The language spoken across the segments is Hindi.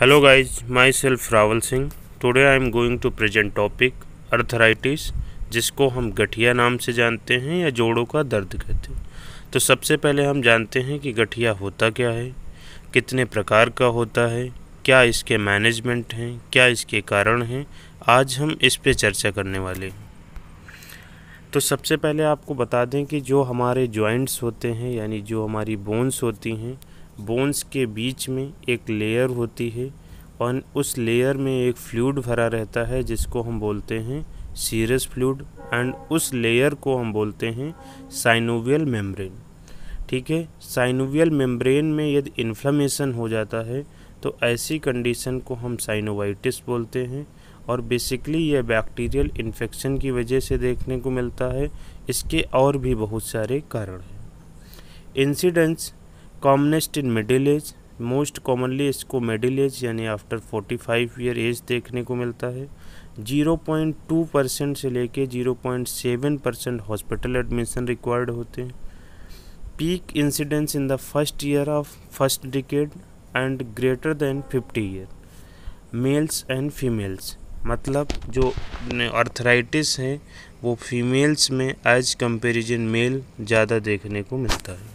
hello guys my self Rawal Singh today I am going to present topic arthritis जिसको हम गठिया नाम से जानते हैं या जोड़ों का दर्द कहते हैं तो सबसे पहले हम जानते हैं कि गठिया होता क्या है कितने प्रकार का होता है क्या इसके मैनेजमेंट हैं क्या इसके कारण हैं आज हम इस पे चर्चा करने वाले हैं तो सबसे पहले आपको बता दें कि जो हमारे जॉइंट्स होते हैं यानी जो हमारी बोन्स होती हैं बोन्स के बीच में एक लेयर होती है और उस लेयर में एक फ्लूड भरा रहता है जिसको हम बोलते हैं सीरस फ्लूड एंड उस लेयर को हम बोलते हैं साइनोवियल मेम्ब्रेन ठीक है साइनोवियल मेम्ब्रेन में यदि इन्फ्लामेशन हो जाता है तो ऐसी कंडीशन को हम साइनोवाइटिस बोलते हैं और बेसिकली यह बैक्टीरियल इन्फेक्शन की वजह से देखने को मिलता है इसके और भी बहुत सारे कारण हैं incidents commonest in middle age most commonly इसको मिडिल एज यानी आफ्टर 45 ईयर एज देखने को मिलता है 0.2 परसेंट से लेके 0.7 परसेंट हॉस्पिटल एडमिशन रिक्वायर्ड होते हैं peak incidence in the first year of first decade and greater than 50 year males and females मतलब जो अर्थराइटिस है वो फीमेल्स में एज कंपेरिजन मेल ज़्यादा देखने को मिलता है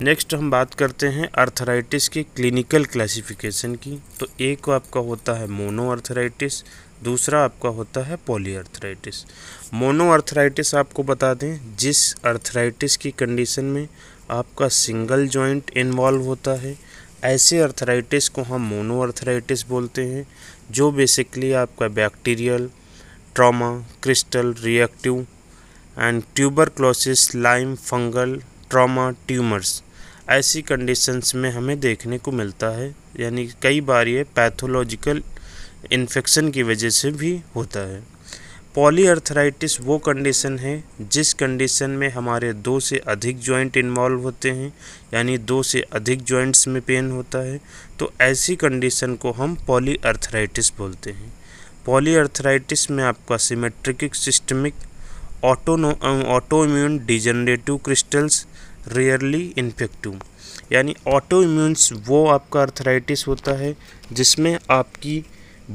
नेक्स्ट हम बात करते हैं अर्थराइटिस के क्लिनिकल क्लासिफिकेशन की तो एक को आपका होता है मोनो अर्थराइटिस दूसरा आपका होता है पोली अर्थराइटिस मोनो अर्थराइटिस आपको बता दें जिस अर्थराइटिस की कंडीशन में आपका सिंगल जॉइंट इन्वॉल्व होता है ऐसे अर्थराइटिस को हम मोनो अर्थराइटिस बोलते हैं जो बेसिकली आपका bacterial trauma crystal reactive and tuberculosis Lyme fungal trauma tumours ऐसी कंडीशंस में हमें देखने को मिलता है यानी कई बार ये पैथोलॉजिकल इन्फेक्शन की वजह से भी होता है पॉलीअर्थराइटिस वो कंडीशन है जिस कंडीशन में हमारे दो से अधिक जॉइंट इन्वॉल्व होते हैं यानी दो से अधिक जॉइंट्स में पेन होता है तो ऐसी कंडीशन को हम पॉलीअर्थराइटिस बोलते हैं पॉलीअर्थराइटिस में आपका symmetric systemic auto autoimmune degenerative crystals rarely infective यानी ऑटो इम्यून्स वो आपका अर्थराइटिस होता है जिसमें आपकी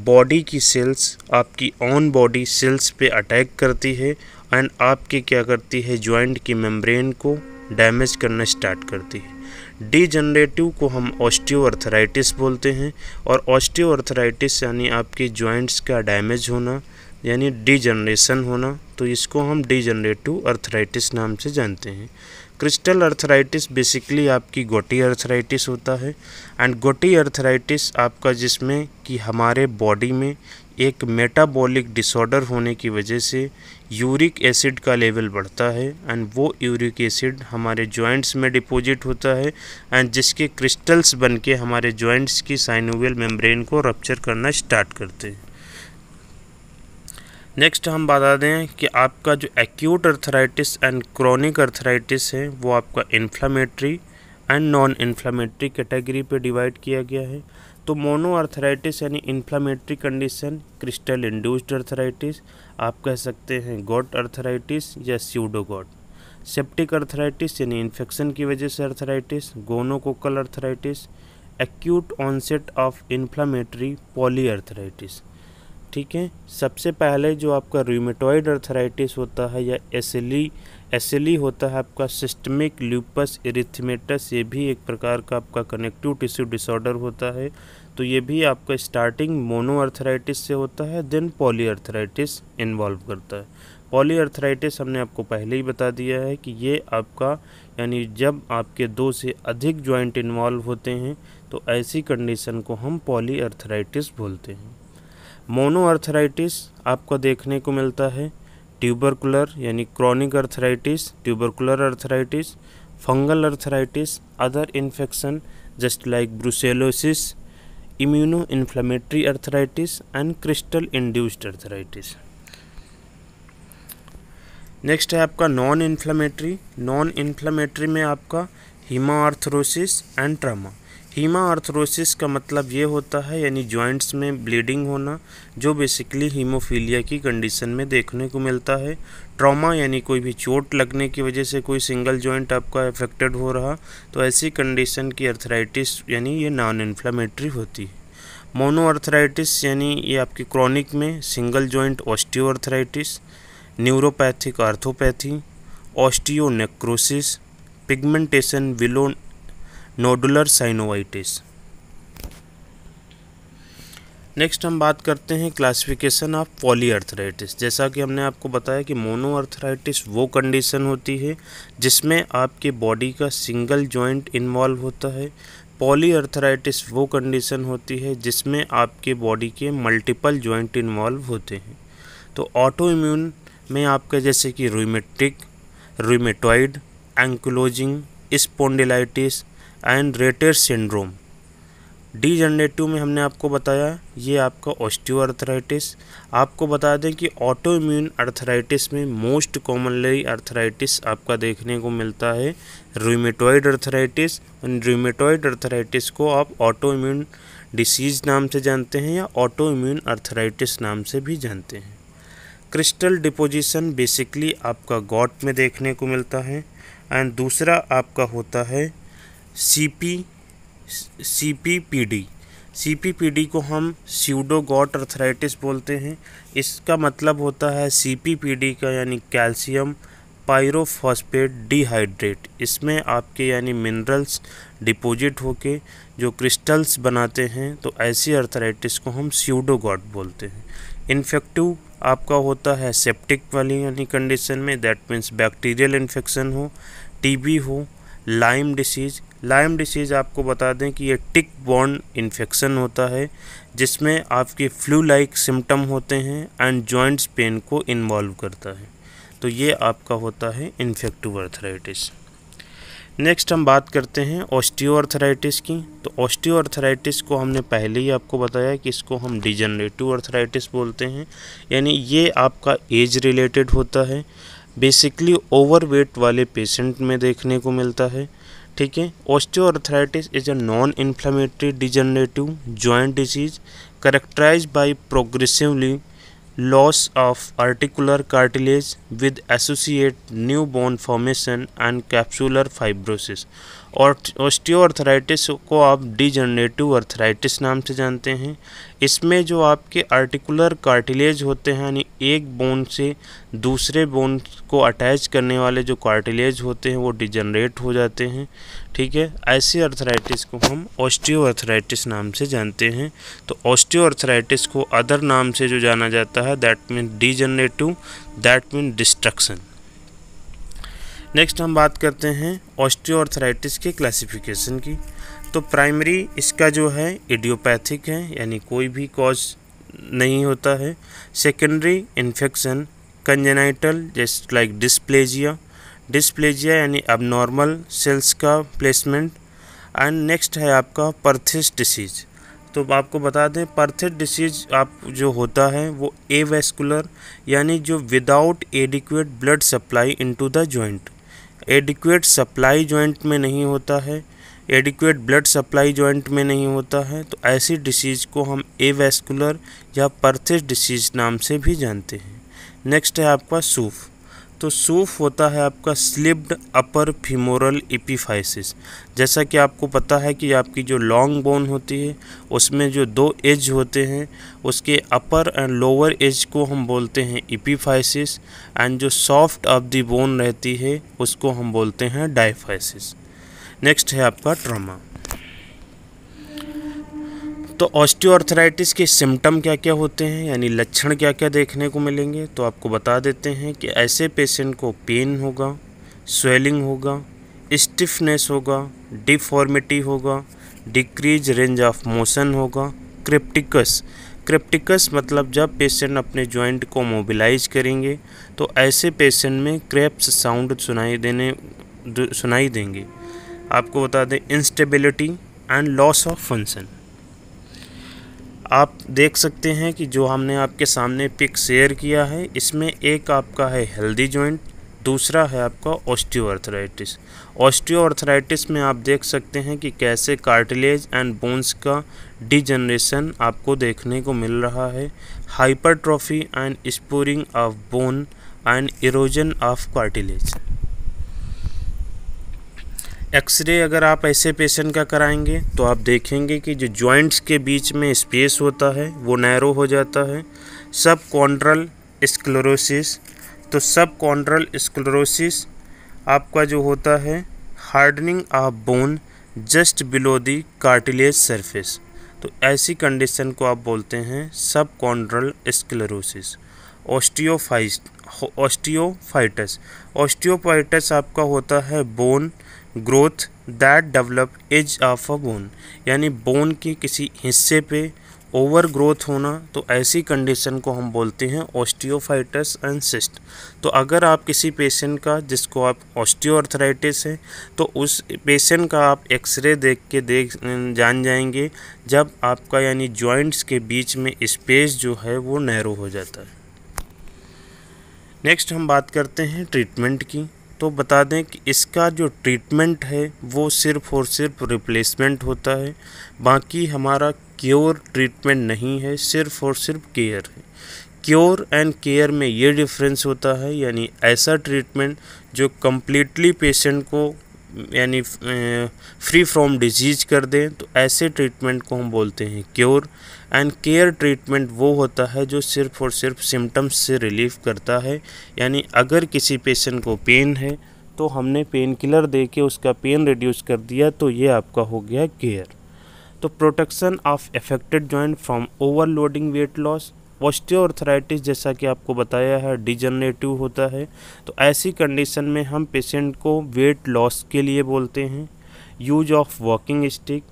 बॉडी की सेल्स आपकी ऑन बॉडी सेल्स पे अटैक करती है एंड आपके क्या करती है जॉइंट की मेम्ब्रेन को डैमेज करना स्टार्ट करती है डीजनरेटिव को हम अर्थराइटिस बोलते हैं और अर्थराइटिस यानी आपके जॉइंट्स का डैमेज होना यानी डीजनरेशन होना तो इसको हम डीजनरेटिव अर्थराइटिस नाम से जानते हैं क्रिस्टल अर्थराइटिस बेसिकली आपकी गोटी अर्थराइटिस होता है एंड गोटी अर्थराइटिस आपका जिसमें कि हमारे बॉडी में एक मेटाबॉलिक डिसऑर्डर होने की वजह से यूरिक एसिड का लेवल बढ़ता है एंड वो यूरिक एसिड हमारे जॉइंट्स में डिपॉजिट होता है एंड जिसके क्रिस्टल्स बन के हमारे जॉइंट्स की साइनोवियल मेम्ब्रेन को रप्चर करना स्टार्ट करते हैं नेक्स्ट हम बता दें कि आपका जो acute arthritis and chronic arthritis है वो आपका inflammatory and non inflammatory category पे डिवाइड किया गया है तो मोनो अर्थराइटिस यानी inflammatory condition crystal induced arthritis आप कह सकते हैं गॉट अर्थराइटिस या स्यूडोगॉट सेप्टिक अर्थराइटिस यानी इन्फेक्शन की वजह से arthritis gonococcal arthritis acute onset of inflammatory poly arthritis ठीक है सबसे पहले जो आपका रूमेटॉइड अर्थराइटिस होता है या एसली एसली e, e होता है आपका सिस्टमिक ल्यूपस इरिथमेटस ये भी एक प्रकार का आपका कनेक्टिव टिश्यू डिसऑर्डर होता है तो ये भी आपका स्टार्टिंग मोनो अर्थराइटिस से होता है देन पॉली अर्थराइटिस इन्वॉल्व करता है पॉली अर्थराइटिस हमने आपको पहले ही बता दिया है कि ये आपका यानी जब आपके दो से अधिक ज्वाइंट इन्वॉल्व होते हैं तो ऐसी कंडीशन को हम पॉली अर्थराइटिस बोलते हैं मोनोअर्थराइटिस आपको देखने को मिलता है ट्यूबरकुलर यानी chronic arthritis tubercular arthritis fungal arthritis other infection just like brucellosis immuno inflammatory arthritis and crystal induced arthritis next है आपका नॉन इन्फ्लामेटरी नॉन इन्फ्लामेटरी में आपका हीमाआर्थरोसिस एंड ट्रामा हीमा आर्थरोसिस का मतलब ये होता है यानी जॉइंट्स में ब्लीडिंग होना जो बेसिकली हीमोफीलिया की कंडीशन में देखने को मिलता है ट्रॉमा यानी कोई भी चोट लगने की वजह से कोई सिंगल जॉइंट आपका इफेक्टेड हो रहा तो ऐसी कंडीशन की अर्थराइटिस यानी ये नॉन इन्फ्लामेटरी होती है अर्थराइटिस यानी ये आपकी क्रॉनिक में single joint arthritis neuropathic arthropathy osteonecrosis pigmentation villonodular synovitis next हम बात करते हैं क्लासिफिकेशन ऑफ पॉलीअर्थराइटिस जैसा कि हमने आपको बताया कि मोनोअर्थराइटिस वो कंडीशन होती है जिसमें आपके बॉडी का सिंगल जॉइंट इन्वॉल्व होता है पॉलीअर्थराइटिस वो कंडीशन होती है जिसमें आपके बॉडी के मल्टीपल जॉइंट इन्वॉल्व होते हैं तो ऑटो इम्यून में आपका जैसे कि rheumatic rheumatoid ankylosing spondylitis and Reiter syndrome degenerative में हमने आपको बताया ये आपका ऑस्टियो अर्थराइटिस आपको बता दें कि ऑटो इम्यून अर्थराइटिस में मोस्ट कॉमनली अर्थराइटिस आपका देखने को मिलता है rheumatoid arthritis and rheumatoid arthritis को आप ऑटो इम्यून डिसीज नाम से जानते हैं या ऑटो इम्यून अर्थराइटिस नाम से भी जानते हैं क्रिस्टल डिपोजिशन बेसिकली आपका गॉट में देखने को मिलता है एंड दूसरा आपका होता है सी पी पी सीपीपीडी को हम सीडो गॉट अर्थराइटिस बोलते हैं इसका मतलब होता है सीपीपीडी का यानी कैल्शियम पायरोफॉस्फेट डिहाइड्रेट इसमें आपके यानी मिनरल्स डिपॉजिट होके जो क्रिस्टल्स बनाते हैं तो ऐसी अर्थराइटिस को हम गॉट बोलते हैं इन्फेक्टिव आपका होता है सेप्टिक वाली यानी कंडीशन में दैट मीन्स बैक्टीरियल इन्फेक्शन हो टी हो लाइम डिसीज़ लाइम डिसीज़ आपको बता दें कि ये टिक बॉन्ड इन्फेक्शन होता है जिसमें आपके फ्लू लाइक सिम्टम होते हैं एंड जॉइंट्स पेन को इन्वॉल्व करता है तो ये आपका होता है इन्फेक्टिव अर्थराइटिस नेक्स्ट हम बात करते हैं ऑस्टियो अर्थराइटिस की तो ऑस्टियो अर्थराइटिस को हमने पहले ही आपको बताया कि इसको हम डिजनरेटिव अर्थराइटिस बोलते हैं यानी ये आपका एज रिलेटेड होता है बेसिकली ओवरवेट वाले पेशेंट में देखने को मिलता है ठीक है osteoarthritis is a non inflammatory degenerative joint disease characterize by progressively loss of articular cartilage with associate new bone formation and capsular fibrosis और ऑस्टियोआर्थराइटिस को आप डिजनरेटिव अर्थराइटिस नाम से जानते हैं इसमें जो आपके आर्टिकुलर कार्टिलेज होते हैं यानी एक बोन से दूसरे बोन को अटैच करने वाले जो कार्टिलेज होते हैं वो डिजनरेट हो जाते हैं ठीक है ऐसी अर्थराइटिस को हम ऑस्टियो अर्थराइटिस नाम से जानते हैं तो ऑस्टियो अर्थराइटिस को अदर नाम से जो जाना जाता है that mean degenerative that mean destruction next हम बात करते हैं ऑस्टियो अर्थराइटिस के क्लासिफिकेशन की तो प्राइमरी इसका जो है इडियोपैथिक है यानी कोई भी कॉज नहीं होता है secondary infection congenital just like dysplasia dysplasia यानी अब नॉर्मल सेल्स का प्लेसमेंट एंड नेक्स्ट है आपका परथिस डिसीज़ तो आपको बता दें परथिस डिसीज आप जो होता है वो एवेस्कुलर यानी जो without adequate blood supply into the joint adequate supply joint में नहीं होता है एडिक्वेट ब्लड सप्लाई जॉइंट में नहीं होता है तो ऐसी डिसीज़ को हम एवेस्कुलर या परथिस डिसीज नाम से भी जानते हैं नेक्स्ट है आपका सूफ तो सूफ होता है आपका स्लिप्ड अपर फीमोरल एपीफाइसिस जैसा कि आपको पता है कि आपकी जो लॉन्ग बोन होती है उसमें जो दो एज होते हैं उसके अपर एंड लोअर एज को हम बोलते हैं एपीफाइसिस एंड जो सॉफ्ट ऑफ दी बोन रहती है उसको हम बोलते हैं डाइफाइसिस नेक्स्ट है आपका ट्रामा तो ऑस्टियोआर्थराइटिस के सिम्टम क्या क्या होते हैं यानी लक्षण क्या क्या देखने को मिलेंगे तो आपको बता देते हैं कि ऐसे पेशेंट को पेन होगा स्वेलिंग होगा स्टिफनेस होगा डिफॉर्मिटी होगा डिक्रीज रेंज ऑफ मोशन होगा क्रिप्टिकस क्रिप्टिकस मतलब जब पेशेंट अपने जॉइंट को मोबिलाइज करेंगे तो ऐसे पेशेंट में क्रैप्स साउंड सुनाई देने सुनाई देंगे आपको बता दें instability and loss of function आप देख सकते हैं कि जो हमने आपके सामने पिक शेयर किया है इसमें एक आपका है हेल्दी जॉइंट दूसरा है आपका ऑस्टियोआर्थराइटिस ऑस्टियोआर्थराइटिस में आप देख सकते हैं कि कैसे कार्टिलेज एंड बोन्स का डिजनरेशन आपको देखने को मिल रहा है hypertrophy and spurring of bone and erosion of cartilage x-ray अगर आप ऐसे पेशेंट का कराएंगे तो आप देखेंगे कि जो जॉइंट्स के बीच में स्पेस होता है वो नैरो हो जाता है सब कॉन्ड्रल स्क्लोरोसिस तो सब कॉन्ड्रल स्क्लोरोसिस आपका जो होता है hardening of bone just below the cartilage surface तो ऐसी कंडीशन को आप बोलते हैं सब कॉन्ड्रल स्क्लोरोसिस ऑस्टियोफाइस ऑस्टियोफाइटस ऑस्टियोफाइटस आपका होता है bone growth that develop is of a bone यानी बोन के किसी हिस्से पे ओवर ग्रोथ होना तो ऐसी कंडीशन को हम बोलते हैं ऑस्टियोफाइटस एंड सिस्ट तो अगर आप किसी पेशेंट का जिसको आप ऑस्टियोआर्थराइटिस है तो उस पेशेंट का आप एक्सरे देख के देख जान जाएंगे जब आपका यानी जॉइंट्स के बीच में स्पेस जो है वो नैरो हो जाता है नेक्स्ट हम बात करते हैं ट्रीटमेंट की तो बता दें कि इसका जो ट्रीटमेंट है वो सिर्फ़ और सिर्फ रिप्लेसमेंट होता है बाकी हमारा क्योर ट्रीटमेंट नहीं है सिर्फ़ और सिर्फ केयर है क्योर एंड केयर में ये डिफरेंस होता है यानी ऐसा ट्रीटमेंट जो कम्प्लीटली पेशेंट को यानी फ्री फ्रॉम डिजीज कर दें तो ऐसे ट्रीटमेंट को हम बोलते हैं क्योर एंड केयर ट्रीटमेंट वो होता है जो सिर्फ और सिर्फ सिम्टम्स से रिलीफ करता है यानी अगर किसी पेशेंट को पेन है तो हमने पेन किलर दे के उसका पेन रिड्यूस कर दिया तो ये आपका हो गया केयर तो protection of affected joint from overloading weight loss osteoarthritis जैसा कि आपको बताया है डिजनरेटिव होता है तो ऐसी कंडीशन में हम पेशेंट को वेट लॉस के लिए बोलते हैं use of walking stick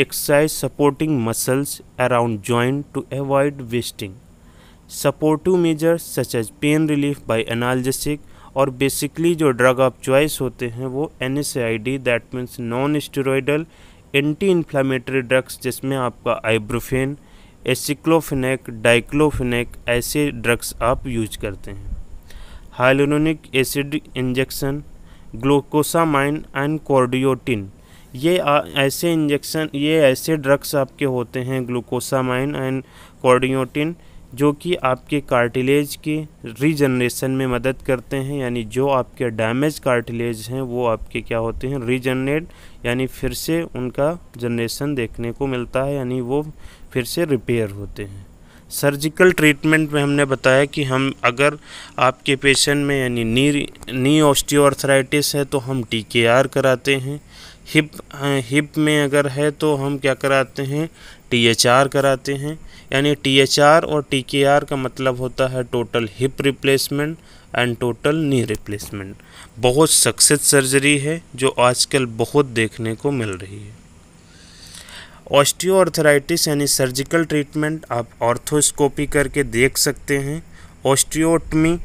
exercise supporting muscles around joint to avoid wasting supportive measures such as pain relief by analgesic और बेसिकली जो ड्रग ऑफ चॉइस होते हैं वो N S I D that means non steroidal anti inflammatory drugs जिसमें आपका आइब्रोफेन एसिक्लोफिनेक डाइक्लोफिनेक ऐसे ड्रग्स आप यूज करते हैं hyaluronic acid injection glucosamine and कॉर्डियोटिन ये ऐसे इंजेक्शन ये ऐसे ड्रग्स आपके होते हैं ग्लूकोसामाइन एंड कॉर्डियोटिन जो कि आपके कार्टिलेज की रीजनरेशन में मदद करते हैं यानी जो आपके डैमेज कार्टिलेज हैं वो आपके क्या होते हैं रीजनरेट यानी फिर से उनका जनरेशन देखने को मिलता है यानी वो फिर से रिपेयर होते हैं सर्जिकल ट्रीटमेंट में हमने बताया कि हम अगर आपके पेशेंट में यानी नी नी ऑस्टियोआर्थराइटिस है तो हम टी के आर कराते हैं हिप हिप हाँ, में अगर है तो हम क्या कराते हैं टी एच आर कराते हैं यानी टी एच आर और टी के आर का मतलब होता है total hip replacement and total knee replacement बहुत सक्सेस सर्जरी है जो आजकल बहुत देखने को मिल रही है ऑस्टियोआर्थराइटिस यानी सर्जिकल ट्रीटमेंट आप ऑर्थोस्कोपी करके देख सकते हैं ऑस्टियोटमी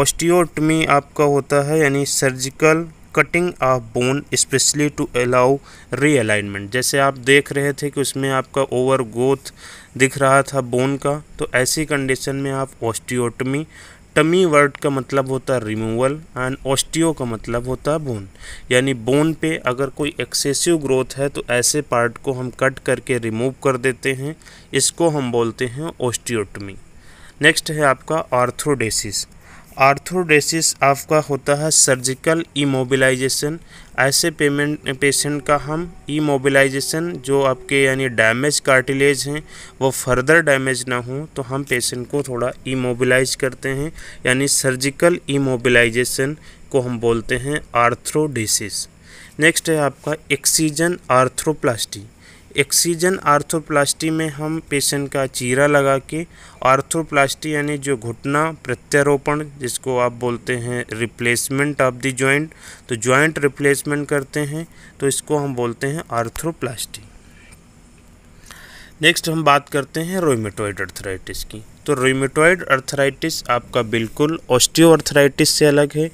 ऑस्टियोटमी आपका होता है यानी surgical cutting of bone specially to allow realignment जैसे आप देख रहे थे कि उसमें आपका ओवर ग्रोथ दिख रहा था बोन का तो ऐसी कंडीशन में आप ऑस्टियोटमी टमी वर्ड का मतलब होता है रिमूवल एंड ऑस्टियो का मतलब होता है बोन यानी बोन पे अगर कोई एक्सेसिव ग्रोथ है तो ऐसे पार्ट को हम कट करके रिमूव कर देते हैं इसको हम बोलते हैं ऑस्टियोटमी नेक्स्ट है आपका आर्थोडेसिस आर्थोडेसिस आपका होता है सर्जिकल इमोबिलाइजेशन ऐसे पेमेंट पेशेंट का हम ई मोबिलाइजेशन जो आपके यानी डैमेज कार्टिलेज हैं वो फर्दर डैमेज ना हो तो हम पेशेंट को थोड़ा ई मोबिलाइज करते हैं यानी सर्जिकल ई मोबिलाइजेशन को हम बोलते हैं आर्थ्रोडिसिस नेक्स्ट है आपका एक्सीजन आर्थ्रोप्लास्टी एक्सीजन आर्थोप्लास्टी में हम पेशेंट का चीरा लगा के आर्थोप्लास्टी यानी जो घुटना प्रत्यारोपण जिसको आप बोलते हैं रिप्लेसमेंट ऑफ द जॉइंट तो जॉइंट रिप्लेसमेंट करते हैं तो इसको हम बोलते हैं आर्थोप्लास्टी नेक्स्ट हम बात करते हैं रोमेटोइड अर्थराइटिस की तो रोमेटोइड अर्थराइटिस आपका बिल्कुल ऑस्टियो अर्थराइटिस से अलग है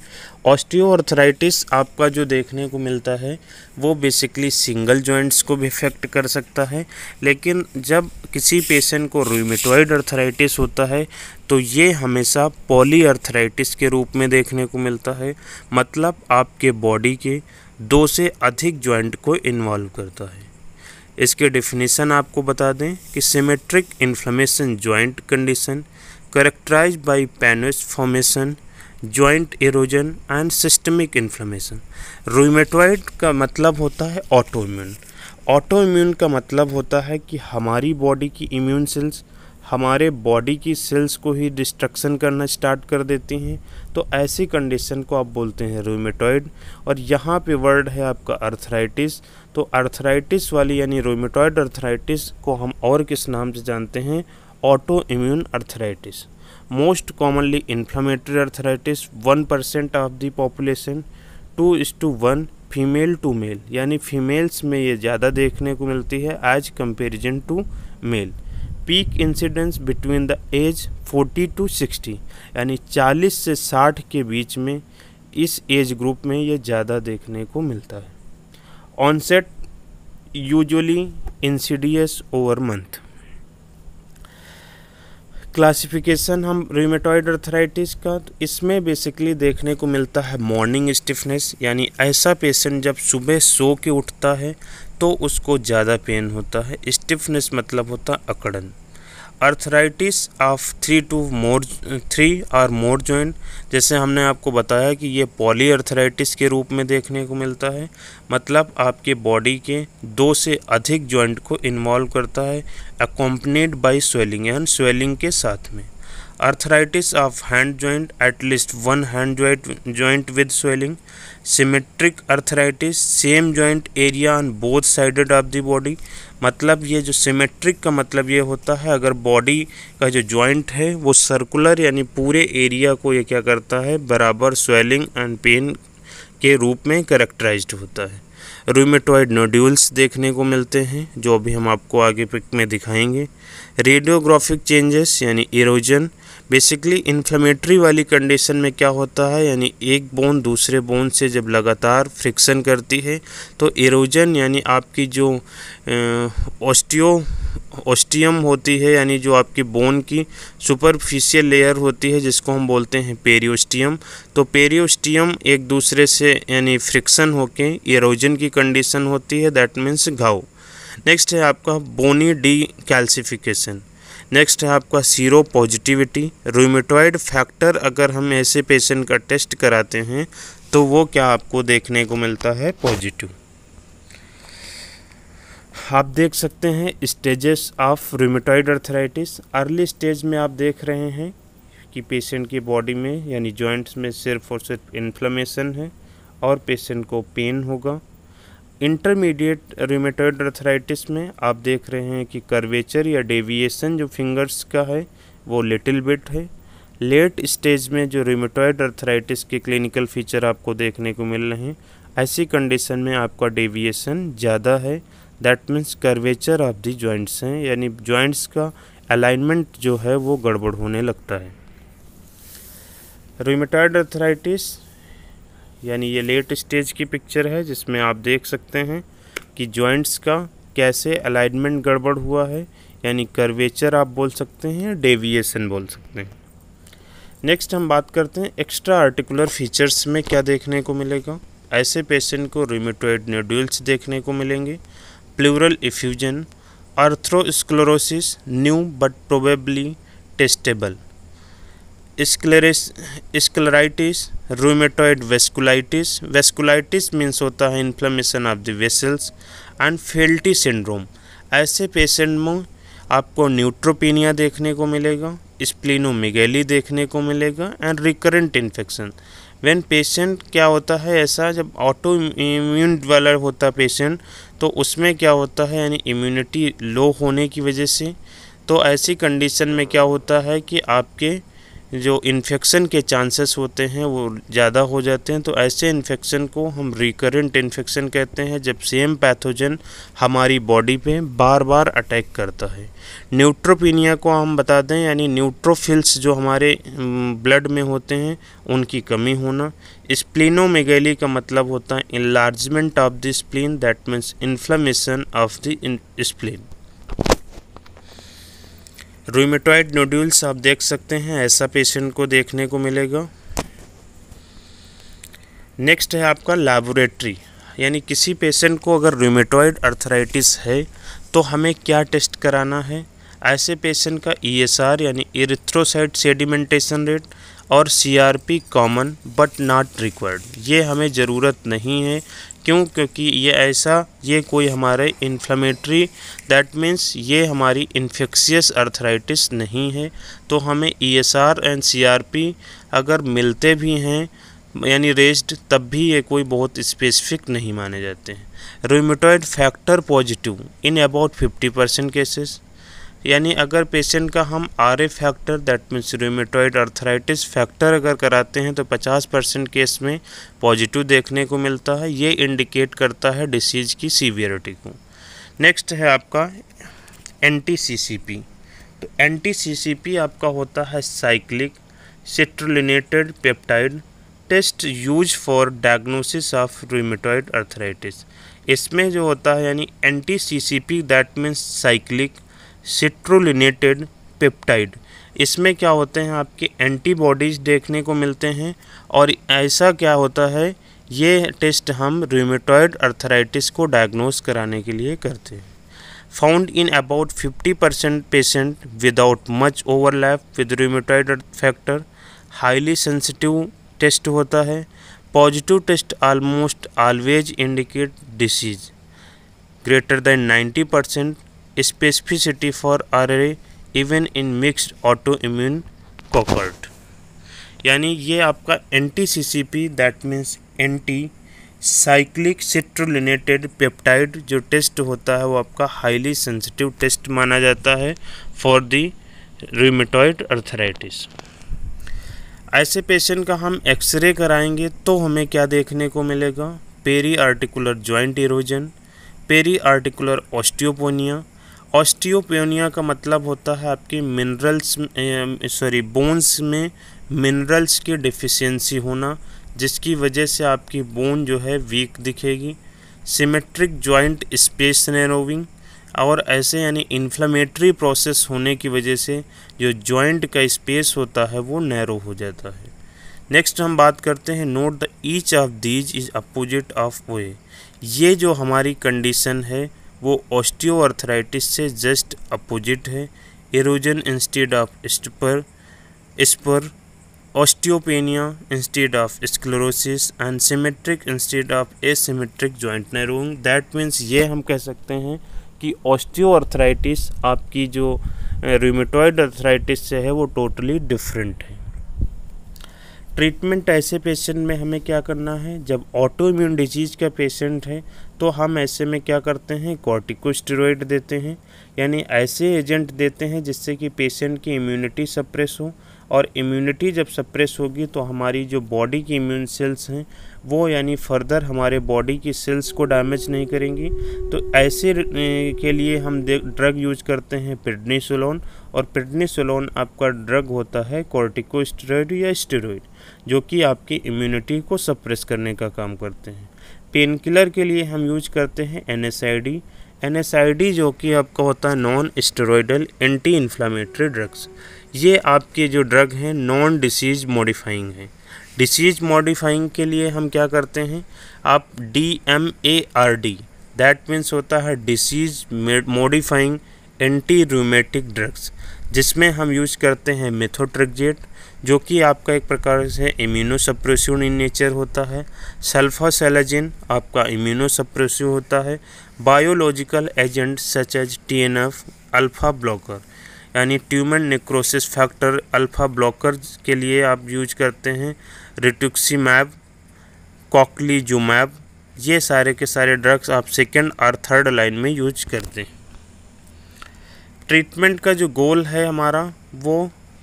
ऑस्टियोआर्थराइटिस आपका जो देखने को मिलता है वो बेसिकली सिंगल जॉइंट्स को भी इफेक्ट कर सकता है लेकिन जब किसी पेशेंट को रूमेटॉइड अर्थराइटिस होता है तो ये हमेशा पॉली अर्थराइटिस के रूप में देखने को मिलता है मतलब आपके बॉडी के दो से अधिक जॉइंट को इन्वॉल्व करता है इसके डिफिनेशन आपको बता दें कि symmetric inflammation joint condition characterized by pannus formation joint erosion and systemic inflammation rheumatoid का मतलब होता है ऑटो इम्यून ऑटो इम्यून का मतलब होता है कि हमारी बॉडी की इम्यून सेल्स हमारे बॉडी की सेल्स को ही डिस्ट्रक्शन करना स्टार्ट कर देती हैं तो ऐसी कंडीशन को आप बोलते हैं रोमेटॉइड और यहाँ पे वर्ड है आपका अर्थराइटिस तो अर्थराइटिस वाली यानी रोमेटॉइड अर्थराइटिस को हम और किस नाम से जानते हैं auto immune arthritis most commonly inflammatory arthritis one percent of the population two is to one female to male यानी फीमेल्स में ये ज़्यादा देखने को मिलती है as comparison to male peak incidence between the age 40 to 60 यानी 40 से 60 के बीच में इस एज ग्रुप में ये ज़्यादा देखने को मिलता है onset usually insidious over month classification हम रिमेटॉइड अर्थराइटिस का तो इसमें बेसिकली देखने को मिलता है मॉर्निंग स्टिफनेस यानी ऐसा पेशेंट जब सुबह सो के उठता है तो उसको ज़्यादा पेन होता है स्टिफनेस मतलब होता है अकड़न arthritis of three to more three और मोर जॉइंट जैसे हमने आपको बताया कि ये पॉली अर्थराइटिस के रूप में देखने को मिलता है मतलब आपके बॉडी के दो से अधिक जॉइंट को इन्वॉल्व करता है accompanied by swelling and swelling के साथ में arthritis of hand joint at least one hand joint joint with swelling symmetric arthritis same joint area on both sided of the body मतलब ये जो सिमेट्रिक का मतलब ये होता है अगर बॉडी का जो जॉइंट है वो सर्कुलर यानी पूरे एरिया को ये क्या करता है बराबर स्वेलिंग एंड पेन के रूप में करेक्टराइज्ड होता है रूमेटॉइड नोड्यूल्स देखने को मिलते हैं जो अभी हम आपको आगे पिक में दिखाएंगे रेडियोग्राफिक चेंजेस यानी इरोजन बेसिकली इन्फ्लेमेटरी वाली कंडीशन में क्या होता है यानी एक बोन दूसरे बोन से जब लगातार फ्रिक्शन करती है तो इरोजन यानी आपकी जो ऑस्टियो ऑस्टियम होती है यानी जो आपकी बोन की सुपरफिशियल लेयर होती है जिसको हम बोलते हैं पेरियोस्टियम तो पेरियोस्टियम एक दूसरे से यानी फ्रिक्शन होके एरोजन की कंडीशन होती है दैट मीन्स घाव नेक्स्ट है आपका बोनी डी कैल्सिफिकेशन नेक्स्ट है आपका सीरो पॉजिटिविटी रूमेटॉइड फैक्टर अगर हम ऐसे पेशेंट का टेस्ट कराते हैं तो वो क्या आपको देखने को मिलता है पॉजिटिव आप देख सकते हैं stages of rheumatoid arthritis early stage में आप देख रहे हैं कि पेशेंट की बॉडी में यानी जॉइंट्स में सिर्फ और सिर्फ इन्फ्लमेशन है और पेशेंट को पेन होगा इंटरमीडिएट रिमेटोइड अर्थराइटिस में आप देख रहे हैं कि कर्वेचर या डेविएशन जो फिंगर्स का है वो लिटिल बिट है लेट स्टेज में जो रिमेटोइड अर्थराइटिस के क्लिनिकल फीचर आपको देखने को मिल रहे हैं ऐसी कंडीशन में आपका डेविएशन ज़्यादा है that means curvature of the joints हैं यानी ज्वाइंट्स का अलाइनमेंट जो है वो गड़बड़ होने लगता है रिमेटॉयड अर्थराइटिस यानी ये लेट स्टेज की पिक्चर है जिसमें आप देख सकते हैं कि जॉइंट्स का कैसे अलाइनमेंट गड़बड़ हुआ है यानी कर्वेचर आप बोल सकते हैं डेविएशन बोल सकते हैं नेक्स्ट हम बात करते हैं एक्स्ट्रा आर्टिकुलर फीचर्स में क्या देखने को मिलेगा ऐसे पेशेंट को रिमिटोइड न्यूड्यूल्स देखने को मिलेंगे pleural effusion atherosclerosis new but probably testable scleritis scleritis rheumatoid vasculitis vasculitis means होता है inflammation of the vessels and Felty syndrome ऐसे पेशेंट में आपको न्यूट्रोपिनिया देखने को मिलेगा स्प्लिनोमिगेली देखने को मिलेगा and recurrent infection when patient क्या होता है ऐसा जब ऑटो इम्यून डेवलर होता पेशेंट तो उसमें क्या होता है यानी इम्यूनिटी लो होने की वजह से तो ऐसी कंडीशन में क्या होता है कि आपके जो इन्फेक्शन के चांसेस होते हैं वो ज़्यादा हो जाते हैं तो ऐसे इन्फेक्शन को हम रिकरेंट इन्फेक्शन कहते हैं जब सेम पैथोजन हमारी बॉडी पे बार बार अटैक करता है न्यूट्रोपिनिया को हम बता दें यानी न्यूट्रोफिल्स जो हमारे ब्लड में होते हैं उनकी कमी होना स्प्लिनोमेगेली का मतलब होता है enlargement of the spleen that means inflammation of the spleen rheumatoid nodules आप देख सकते हैं ऐसा पेशेंट को देखने को मिलेगा नेक्स्ट है आपका लैबोरेटरी यानी किसी पेशेंट को अगर रोमेटॉइड अर्थराइटिस है तो हमें क्या टेस्ट कराना है ऐसे पेशेंट का ईएसआर e यानी इरिथ्रोसाइट सेडिमेंटेशन रेट और CRP common but not required ये हमें ज़रूरत नहीं है क्यों क्योंकि ये ऐसा ये कोई हमारे इन्फ्लामेटरी दैट मीन्स ये हमारी इन्फेक्शियस अर्थराइटिस नहीं है तो हमें E S R and C R P अगर मिलते भी हैं यानी रेस्ड तब भी ये कोई बहुत स्पेसिफिक नहीं माने जाते हैं rheumatoid factor positive in about fifty percent cases यानी अगर पेशेंट का हम R A factor that means rheumatoid arthritis factor अगर कराते हैं तो 50 परसेंट केस में पॉजिटिव देखने को मिलता है ये इंडिकेट करता है डिसीज़ की सीवियरिटी को नेक्स्ट है आपका एन तो एन आपका होता है cyclic citrullinated peptide test use for diagnosis of rheumatoid arthritis इसमें जो होता है यानी C P that means cyclic citrullinated peptide इसमें क्या होते हैं आपके एंटीबॉडीज़ देखने को मिलते हैं और ऐसा क्या होता है ये टेस्ट हम रूमेटॉयड अर्थराइटिस को डायग्नोस कराने के लिए करते हैं found in about 50 percent patient without much overlap with rheumatoid factor highly sensitive test होता है positive test almost always indicate disease greater than 90 percent specificity are for even in mixed auto immune concord यानी ये आपका anti C C P that means anti cyclic citrullinated peptide जो टेस्ट होता है वो आपका हाईली सेंसिटिव टेस्ट माना जाता है फॉर दी रिमिटॉइड अर्थराइटिस ऐसे पेशेंट का हम एक्सरे कराएंगे तो हमें क्या देखने को मिलेगा peri articular joint erosion peri articular osteopenia osteopenia का मतलब होता है आपके मिनरल्स सॉरी बोन्स में मिनरल्स की डिफिशेंसी होना जिसकी वजह से आपकी बोन जो है वीक दिखेगी सिमेट्रिक जॉइंट स्पेस नैरोविंग और ऐसे यानी इन्फ्लामेटरी प्रोसेस होने की वजह से जो जॉइंट का स्पेस होता है वो नैरो हो जाता है नेक्स्ट हम बात करते हैं note the each of these is opposite of way ये जो हमारी कंडीशन है वो ऑस्टियोआर्थराइटिस से जस्ट अपोजिट है erosion instead of stopper spur osteopenia instead of sclerosis and symmetric instead of asymmetric joint narrowing that means ये हम कह सकते हैं कि ऑस्टियोआर्थराइटिस आपकी जो रूमेटॉइड अर्थराइटिस से है वो टोटली डिफरेंट है ट्रीटमेंट ऐसे पेशेंट में हमें क्या करना है जब ऑटो इम्यून डिजीज़ का पेशेंट है तो हम ऐसे में क्या करते हैं कॉर्टिकोस्टेरॉइड देते हैं यानी ऐसे एजेंट देते हैं जिससे कि पेशेंट की इम्यूनिटी सप्रेस हो और इम्यूनिटी जब सप्रेस होगी तो हमारी जो बॉडी की इम्यून सेल्स हैं वो यानी फर्दर हमारे बॉडी की सेल्स को डैमेज नहीं करेंगी तो ऐसे के लिए हम ड्रग यूज करते हैं सोलोन और सोलोन आपका ड्रग होता है कॉर्टिकोस्टेरॉइड या स्टेरॉइड जो कि आपकी इम्यूनिटी को सप्रेस करने का काम करते हैं पेन किलर के लिए हम यूज करते हैं N S I I D S I A I D आपका होता है non steroidal anti inflammatory drugs ये आपके जो ड्रग हैं नॉन डिसीज मॉडिफाइंग हैं डिसीज़ मॉडिफाइंग के लिए हम क्या करते हैं आप D M A R D that means होता है disease modifying anti rheumatic drugs जिसमें हम यूज करते हैं मेथोट्रगजेट जो कि आपका एक प्रकार से इम्यूनो इम्यूनोसप्रेसिव इन नेचर होता है सल्फासेलाजिन आपका इम्यूनो इम्यूनोसप्रेसिव होता है biological agent such as T N F alpha blocker यानी tumour necrosis factor alpha blocker के लिए आप यूज करते हैं रिटुक्सीमैब कॉकलीजुमैब ये सारे के सारे ड्रग्स आप सेकेंड और थर्ड लाइन में यूज करते हैं ट्रीटमेंट का जो गोल है हमारा वो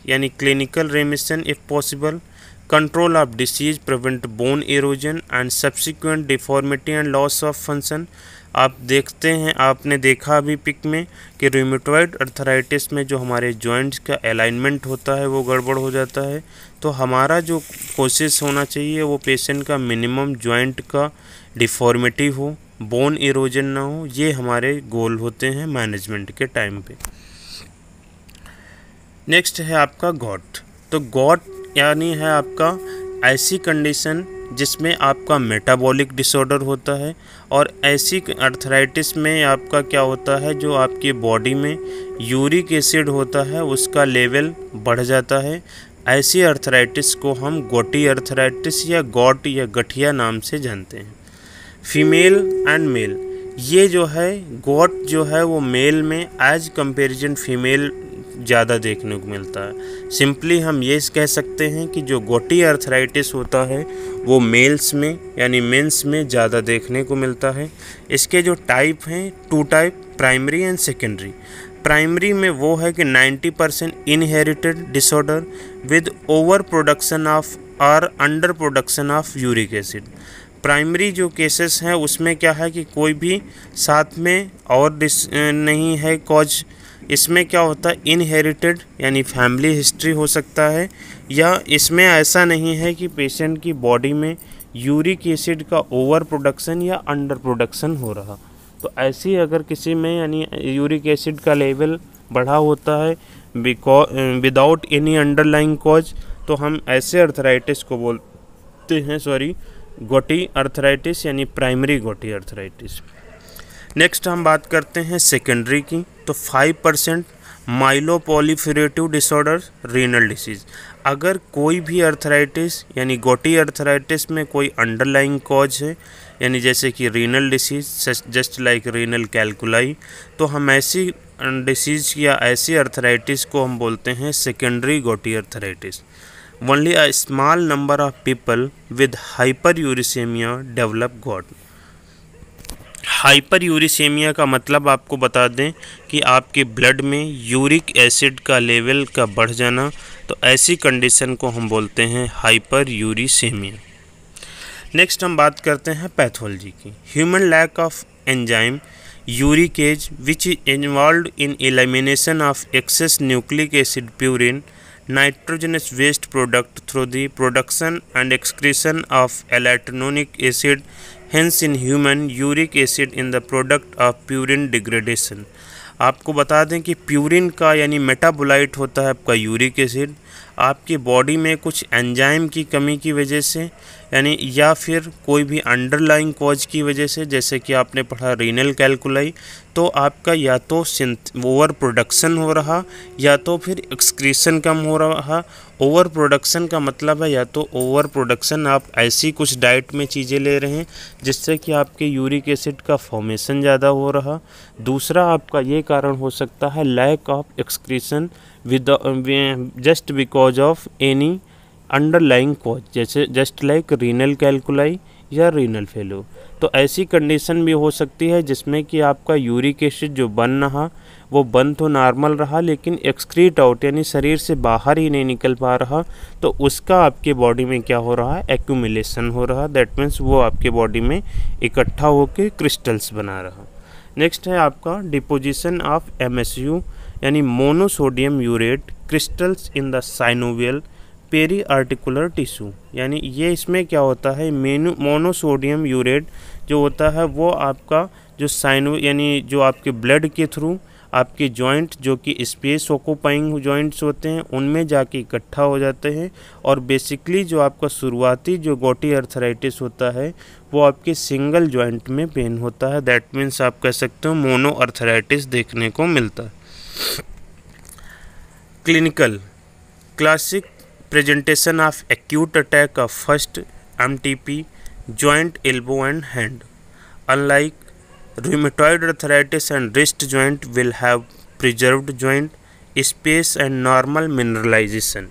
यानी clinical remission if possible control of disease prevent bone erosion and subsequent deformity and loss of function आप देखते हैं आपने देखा अभी पिक में कि रिमोटॉइड अर्थराइटिस में जो हमारे जॉइंट्स का अलाइनमेंट होता है वो गड़बड़ हो जाता है तो हमारा जो कोशिश होना चाहिए वो पेशेंट का मिनिमम जॉइंट का डिफॉर्मिटी हो बोन इरोजन ना हो ये हमारे गोल होते हैं मैनेजमेंट के टाइम पे नेक्स्ट है आपका गॉट तो गॉट यानी है आपका ऐसी कंडीशन जिसमें आपका मेटाबॉलिक डिसऑर्डर होता है और ऐसी अर्थराइटिस में आपका क्या होता है जो आपके बॉडी में यूरिक एसिड होता है उसका लेवल बढ़ जाता है ऐसी अर्थराइटिस को हम गोटी अर्थराइटिस या गोट या गठिया नाम से जानते हैं फीमेल एंड मेल ये जो है गोट जो है वो मेल में एज कंपेरिजन फीमेल ज़्यादा देखने को मिलता है सिंपली हम ये कह सकते हैं कि जो गोटी अर्थराइटिस होता है वो मेल्स में यानी मेंस में ज़्यादा देखने को मिलता है इसके जो टाइप हैं two type primary and secondary primary में वो है कि 90 percent inherited disorder with over production of और under production of uric acid primary जो केसेस हैं उसमें क्या है कि कोई भी साथ में और नहीं है कॉज इसमें क्या होता है इनहेरिटेड यानी फैमिली हिस्ट्री हो सकता है या इसमें ऐसा नहीं है कि पेशेंट की बॉडी में यूरिक एसिड का ओवर प्रोडक्शन या अंडर प्रोडक्शन हो रहा तो ऐसी अगर किसी में यानी यूरिक एसिड का लेवल बढ़ा होता है विदाउट एनी अंडरलाइंग कॉज तो हम ऐसे अर्थराइटिस को बोलते हैं सॉरी गोटी अर्थराइटिस यानी प्राइमरी गोटी अर्थराइटिस नेक्स्ट हम बात करते हैं सेकेंडरी की तो five percent myeloproliferative disorder renal disease अगर कोई भी अर्थराइटिस यानी गोटी अर्थराइटिस में कोई अंडरलाइंग कॉज है यानी जैसे कि renal disease just like renal calculi तो हम ऐसी डिसीज़ अं, या ऐसी अर्थराइटिस को हम बोलते हैं secondary gouty arthritis only a small number of people with hyperuricemia develop gout hyperuricemia का मतलब आपको बता दें कि आपके ब्लड में यूरिक एसिड का लेवल का बढ़ जाना तो ऐसी कंडीशन को हम बोलते हैं हाइपर यूरिसेमिया नेक्स्ट हम बात करते हैं पैथोलॉजी की human lack of enzyme uricase which is involve in elimination of excess nucleic acid purine nitrogenous waste product through the production and excretion of electronic acid hence in human uric acid in the product of purine degradation आपको बता दें कि प्यूरिन का यानी मेटाबोलाइट होता है आपका यूरिक एसिड आपकी बॉडी में कुछ एंजाइम की कमी की वजह से यानी या फिर कोई भी अंडरलाइंग कॉज की वजह से जैसे कि आपने पढ़ा रीनल कैलकुलाई तो आपका या तो ओवर प्रोडक्शन हो रहा या तो फिर एक्सक्रीशन कम हो रहा ओवर प्रोडक्शन का मतलब है या तो ओवर प्रोडक्शन आप ऐसी कुछ डाइट में चीज़ें ले रहे हैं जिससे कि आपके यूरिक एसिड का फॉर्मेशन ज़्यादा हो रहा दूसरा आपका ये कारण हो सकता है lack of excretion with just because of any underlying cause जैसे जस्ट लाइक रीनल कैलकुलाई या रीनल फेलो तो ऐसी कंडीशन भी हो सकती है जिसमें कि आपका यूरिक एसिड जो बन रहा वो बंद तो नॉर्मल रहा लेकिन एक्सक्रीट आउट यानी शरीर से बाहर ही नहीं निकल पा रहा तो उसका आपके बॉडी में क्या हो रहा है एक्यूमिलेशन हो रहा दैट मीन्स वो आपके बॉडी में इकट्ठा होकर क्रिस्टल्स बना रहा नेक्स्ट है आपका डिपोजिशन ऑफ एम यानी monosodium urate crystals in the synovial peri articular tissue यानी ये इसमें क्या होता है मेनू मोनोसोडियम यूरेट जो होता है वो आपका जो साइनो यानी जो आपके ब्लड के थ्रू आपके जॉइंट जो कि स्पेस ओकोपाइंग जॉइंट्स होते हैं उनमें जाके इकट्ठा हो जाते हैं और बेसिकली जो आपका शुरुआती जो गोटी अर्थराइटिस होता है वो आपके सिंगल जॉइंट में पेन होता है दैट मीन्स आप कह सकते हो मोनो अर्थराइटिस देखने को मिलता है clinical classic presentation of acute attack of first M T P joint elbow and hand unlike rheumatoid arthritis and wrist joint will have preserved joint space and normal mineralization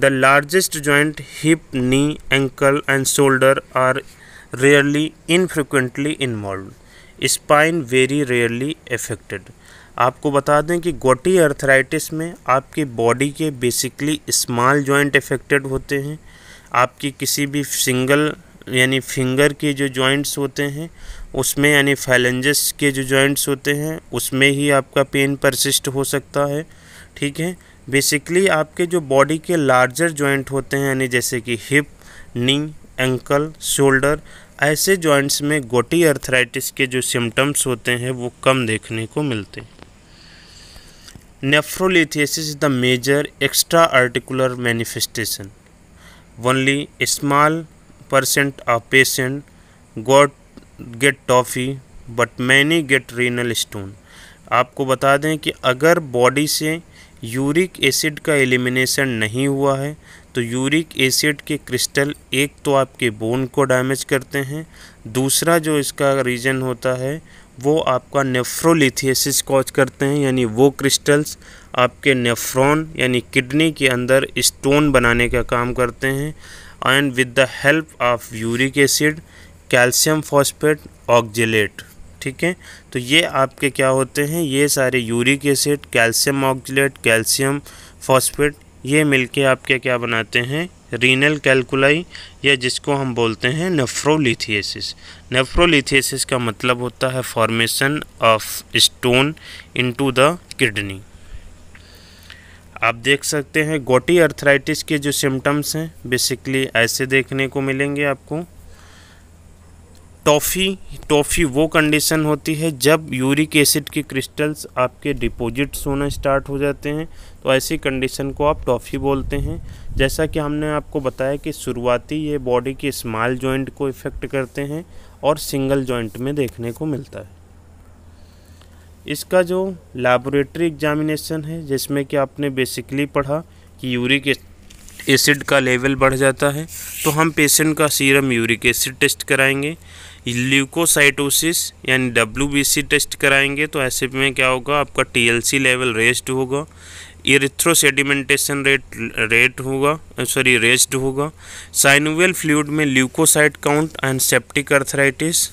the largest joint hip knee ankle and shoulder are rarely infrequently involve spine very rarely affected आपको बता दें कि गोटी अर्थराइटिस में आपके बॉडी के बेसिकली स्मॉल जॉइंट एफेक्टेड होते हैं आपकी किसी भी सिंगल यानी फिंगर के जो जॉइंट्स होते हैं उसमें यानी फैलेंजेस के जो जॉइंट्स होते हैं उसमें ही आपका पेन परसिस्ट हो सकता है ठीक है बेसिकली आपके जो बॉडी के लार्जर जॉइंट होते हैं यानी जैसे कि हिप नी एंकल शोल्डर ऐसे जॉइंट्स में गोटी अर्थराइटिस के जो सिम्टम्स होते हैं वो कम देखने को मिलते हैं nephrolithiasis is the major extra articular manifestation only small percent of patient gout get tophi but many get renal stone आपको बता दें कि अगर बॉडी से यूरिक एसिड का एलिमिनेशन नहीं हुआ है तो यूरिक एसिड के क्रिस्टल एक तो आपके बोन को डैमेज करते हैं दूसरा जो इसका रीज़न होता है वो आपका नेफ्रोलिथियसिस कॉज करते हैं यानी वो क्रिस्टल्स आपके नेफ्रॉन यानी किडनी के अंदर स्टोन बनाने का काम करते हैं and with the help of uric acid calcium phosphate oxalate ठीक है तो ये आपके क्या होते हैं ये सारे uric acid calcium oxalate calcium phosphate ये मिलके आपके क्या बनाते हैं रीनल कैलकुलाई या जिसको हम बोलते हैं नेफ्रोलिथियसिस नेफ्रोलिथियसिस का मतलब होता है formation of stone into the kidney आप देख सकते हैं गोटी अर्थराइटिस के जो सिम्टम्स हैं बेसिकली ऐसे देखने को मिलेंगे आपको टॉफ़ी टॉफ़ी वो कंडीशन होती है जब यूरिक एसिड के क्रिस्टल्स आपके डिपॉजिट्स होना स्टार्ट हो जाते हैं तो ऐसी कंडीशन को आप टॉफ़ी बोलते हैं जैसा कि हमने आपको बताया कि शुरुआती ये बॉडी के स्मॉल जॉइंट को इफ़ेक्ट करते हैं और सिंगल जॉइंट में देखने को मिलता है इसका जो लैबोरेटरी एग्जामिनेशन है जिसमें कि आपने बेसिकली पढ़ा कि यूरिक एसिड का लेवल बढ़ जाता है तो हम पेशेंट का सीरम यूरिक एसिड टेस्ट कराएंगे ल्यूकोसाइटोसिस यानी डब्ल्यू टेस्ट कराएंगे तो ऐसे में क्या होगा आपका टीएलसी लेवल रेस्ड होगा इरिथ्रोसेडिमेंटेशन रेट रेट होगा सॉरी रेस्ड होगा साइनोवेल फ्लूड में leukocyte count and septic arthritis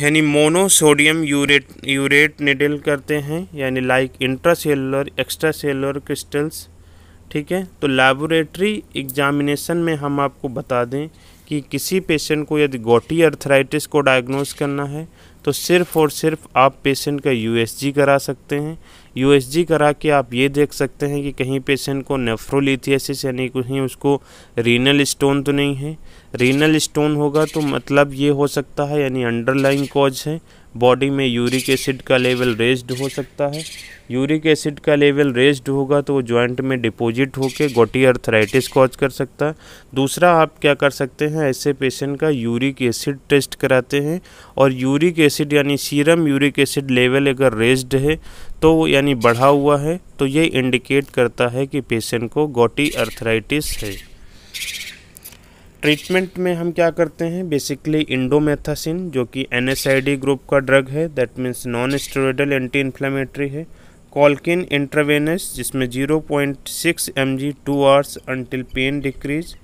यानी मोनोसोडियम यूरेट यूरेट निडल करते हैं यानी like intracellular extra cellular crystals ठीक है तो लैबोरेटरी एग्जामिनेशन में हम आपको बता दें कि किसी पेशेंट को यदि गोटी अर्थराइटिस को डायग्नोज करना है तो सिर्फ़ और सिर्फ आप पेशेंट का यूएसजी करा सकते हैं यूएसजी करा के आप ये देख सकते हैं कि कहीं पेशेंट को नेफ्रोलिथियसिस यानी कहीं उसको रीनल स्टोन तो नहीं है रीनल स्टोन होगा तो मतलब ये हो सकता है यानी अंडरलाइन कॉज है बॉडी में यूरिक एसिड का लेवल रेज्ड हो सकता है यूरिक एसिड का लेवल रेज्ड होगा तो वो जॉइंट में डिपॉजिट होकर गोटी अर्थराइटिस कॉज कर सकता है दूसरा आप क्या कर सकते हैं ऐसे पेशेंट का यूरिक एसिड टेस्ट कराते हैं और यूरिक एसिड यानी सीरम यूरिक एसिड लेवल अगर रेज्ड है तो यानी बढ़ा हुआ है तो ये इंडिकेट करता है कि पेशेंट को गोटी अर्थराइटिस है ट्रीटमेंट में हम क्या करते हैं बेसिकली इंडोमेथासिन जो कि एन ग्रुप का ड्रग है that means non steroidal anti inflammatory है कॉलकिन इंट्रावेनस जिसमें 0.6 M G two hours until pain decrease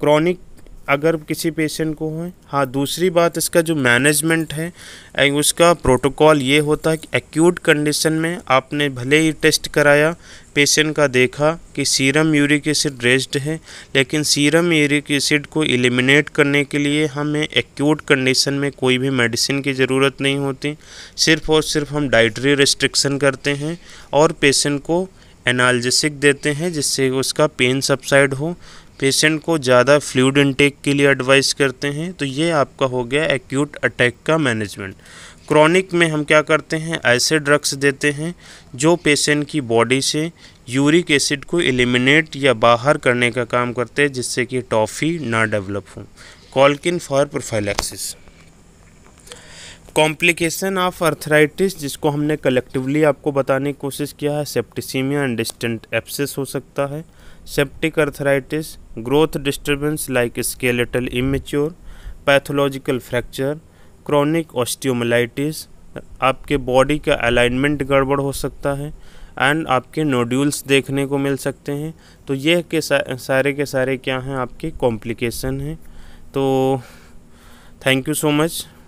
chronic अगर किसी पेशेंट को है हाँ दूसरी बात इसका जो मैनेजमेंट है उसका प्रोटोकॉल ये होता है कि एक्यूट कंडीशन में आपने भले ही टेस्ट कराया पेशेंट का देखा कि सीरम यूरिक एसिड रेस्ड है लेकिन सीरम यूरिक एसिड को एलिमिनेट करने के लिए हमें एक्यूट कंडीशन में कोई भी मेडिसिन की ज़रूरत नहीं होती सिर्फ़ और सिर्फ हम डाइटरी रिस्ट्रिक्शन करते हैं और पेशेंट को एनालजिसिक देते हैं जिससे उसका पेन सबसाइड हो पेशेंट को ज़्यादा फ्लूड इनटेक के लिए एडवाइस करते हैं तो ये आपका हो गया एक्यूट अटैक का मैनेजमेंट क्रॉनिक में हम क्या करते हैं ऐसे ड्रग्स देते हैं जो पेशेंट की बॉडी से यूरिक एसिड को एलिमिनेट या बाहर करने का काम करते हैं जिससे कि टॉफ़ी ना डेवलप हो colchicine for prophylaxis complication of arthritis जिसको हमने कलेक्टिवली आपको बताने की कोशिश किया है सेप्टिसीमिया एंड डिस्टेंट एप्सिस हो सकता है septic arthritis growth disturbance like skeletal immature pathological fracture chronic osteomyelitis आपके बॉडी का अलाइनमेंट गड़बड़ हो सकता है एंड आपके नोड्यूल्स देखने को मिल सकते हैं तो ये के सारे के सारे क्या हैं आपके कॉम्प्लिकेशन हैं तो थैंक यू सो मच